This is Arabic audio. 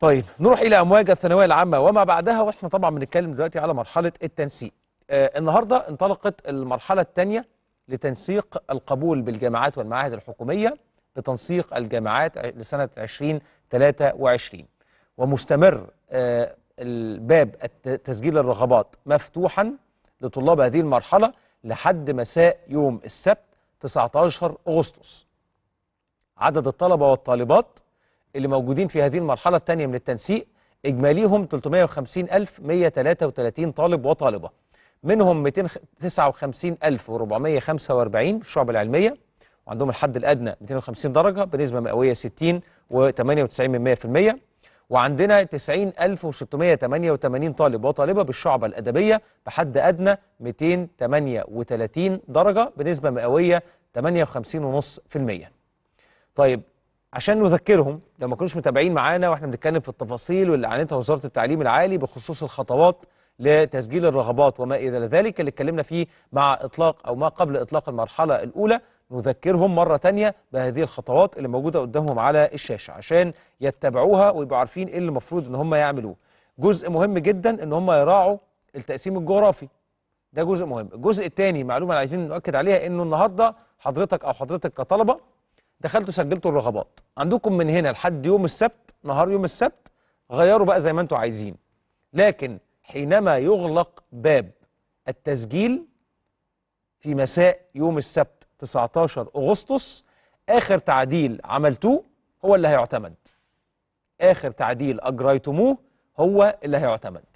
طيب نروح الى امواج الثانويه العامه وما بعدها واحنا طبعا بنتكلم دلوقتي على مرحله التنسيق آه النهارده انطلقت المرحله الثانيه لتنسيق القبول بالجامعات والمعاهد الحكوميه لتنسيق الجامعات لسنه 2023 ومستمر آه الباب تسجيل الرغبات مفتوحا لطلاب هذه المرحله لحد مساء يوم السبت 19 اغسطس عدد الطلبه والطالبات اللي موجودين في هذه المرحلة الثانية من التنسيق إجماليهم 350133 طالب وطالبة منهم 259445 الشعب العلمية وعندهم الحد الأدنى 250 درجة بنسبة مئوية 60 و98% وعندنا 90688 طالب وطالبة بالشعبة الأدبية بحد أدنى 238 درجة بنسبة مئوية 58.5%. طيب عشان نذكرهم لو ما كانوش متابعين معانا واحنا بنتكلم في التفاصيل واللي اعلنتها وزاره التعليم العالي بخصوص الخطوات لتسجيل الرغبات وما الى ذلك اللي اتكلمنا فيه مع اطلاق او ما قبل اطلاق المرحله الاولى نذكرهم مرة ثانيه بهذه الخطوات اللي موجودة قدامهم على الشاشة عشان يتبعوها ويبقوا عارفين ايه اللي المفروض ان هم يعملوه جزء مهم جدا ان هم يراعوا التقسيم الجغرافي ده جزء مهم الجزء الثاني معلومة اللي عايزين نؤكد عليها انه النهاردة حضرتك او حضرتك كطلبة دخلتوا سجلتوا الرغبات عندكم من هنا لحد يوم السبت نهار يوم السبت غيروا بقى زي ما انتوا عايزين لكن حينما يغلق باب التسجيل في مساء يوم السبت 19 أغسطس آخر تعديل عملتوه هو اللي هيعتمد آخر تعديل أجريتموه هو اللي هيعتمد